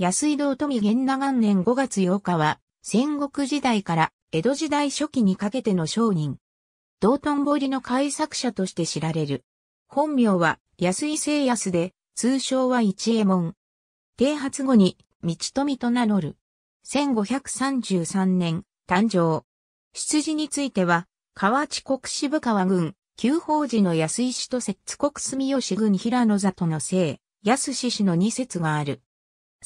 安井道富元長年5月8日は、戦国時代から江戸時代初期にかけての商人。道頓堀の開作者として知られる。本名は安井聖安で、通称は一右衛門。定発後に、道富と名乗る。1533年、誕生。出自については、河内国渋川郡、旧法寺の安井氏と摂津国住吉郡平野里の姓、安氏氏の二説がある。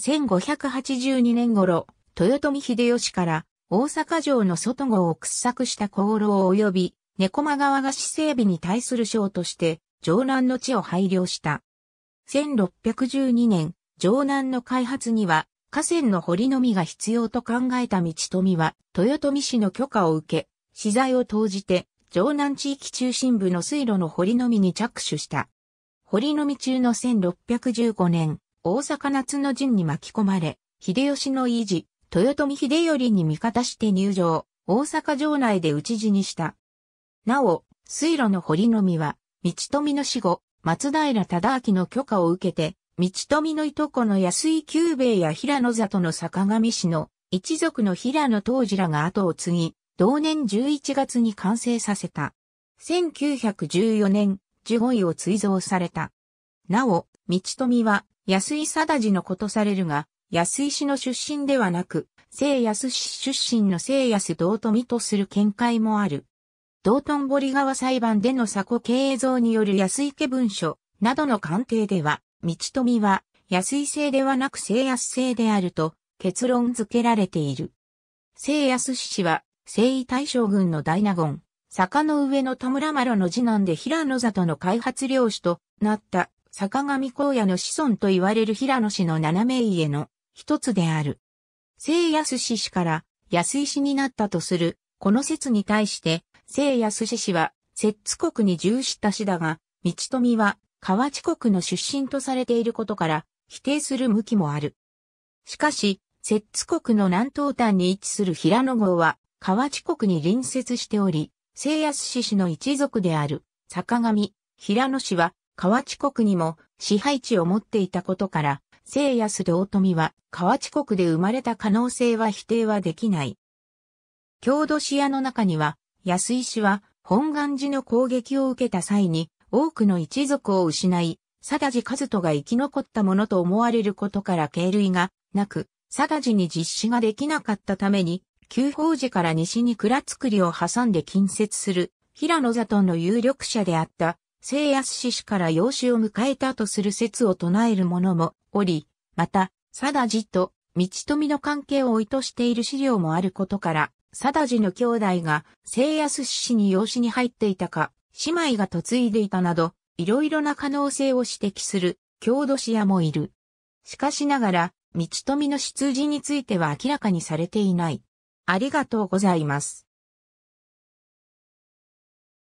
1582年頃、豊臣秀吉から大阪城の外号を掘削した功労及び猫間川が市整備に対する賞として城南の地を配慮した。1612年、城南の開発には河川の堀のみが必要と考えた道富は豊臣氏の許可を受け、資材を投じて城南地域中心部の水路の堀のみに着手した。堀のみ中の1615年、大阪夏の陣に巻き込まれ、秀吉の維持、豊臣秀頼に味方して入城、大阪城内で討ち死にした。なお、水路の堀の実は、道富の死後、松平忠明の許可を受けて、道富のいとこの安井久兵衛や平野里の坂上氏の一族の平野当時らが後を継ぎ、同年11月に完成させた。1914年、呪語を追贈された。なお、道富は安井貞治のことされるが、安井氏の出身ではなく、聖安氏出身の聖安道富とする見解もある。道頓堀川裁判での佐古経営像による安池文書などの鑑定では、道富は安井性ではなく聖安性であると結論付けられている。聖安氏は、征夷大将軍の大納言、坂の上の田村麻呂の次男で平野里の開発領主となった坂上荒野の子孫と言われる平野氏の七名家の一つである。聖安氏氏から安石になったとする、この説に対して、聖安氏氏は、摂津国に従した氏だが、道富は、河内国の出身とされていることから、否定する向きもある。しかし、摂津国の南東端に位置する平野郷は、河内国に隣接しており、聖安氏氏の一族である、坂上、平野氏は、河内国にも支配地を持っていたことから、聖安で大富は河内国で生まれた可能性は否定はできない。郷土市屋の中には、安石は本願寺の攻撃を受けた際に多くの一族を失い、貞治和人が生き残ったものと思われることから経類がなく、貞治に実施ができなかったために、旧法寺から西に蔵造りを挟んで近接する平野座との有力者であった聖安氏氏から養子を迎えたとする説を唱える者もおり、また、貞治と道富の関係を意図している資料もあることから、貞治の兄弟が聖安氏に養子に入っていたか、姉妹が嫁いでいたなど、いろいろな可能性を指摘する郷土氏屋もいる。しかしながら、道富の出自については明らかにされていない。ありがとうございます。